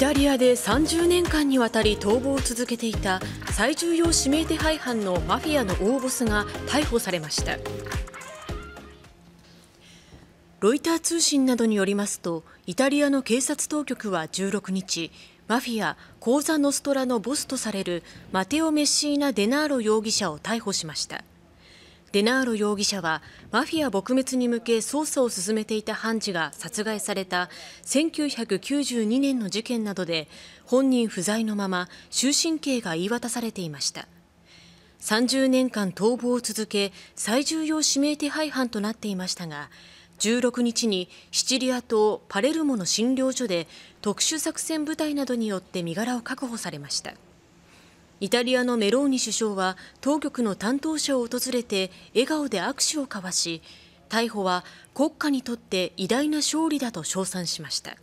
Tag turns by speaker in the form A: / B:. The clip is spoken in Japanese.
A: タリアで30年間にわたり逃亡を続けていた最重要指名手配犯のマフィアの大ボスが逮捕されましたロイター通信などによりますとイタリアの警察当局は16日マフィア・コーザ・ノストラのボスとされるマテオ・メッシーナ・デナーロ容疑者を逮捕しましたデナーロ容疑者はマフィア撲滅に向け捜査を進めていた判事が殺害された1992年の事件などで本人不在のまま終身刑が言い渡されていました30年間逃亡を続け最重要指名手配犯となっていましたが16日にシチリア島パレルモの診療所で特殊作戦部隊などによって身柄を確保されました。イタリアのメローニ首相は当局の担当者を訪れて笑顔で握手を交わし逮捕は国家にとって偉大な勝利だと称賛しました。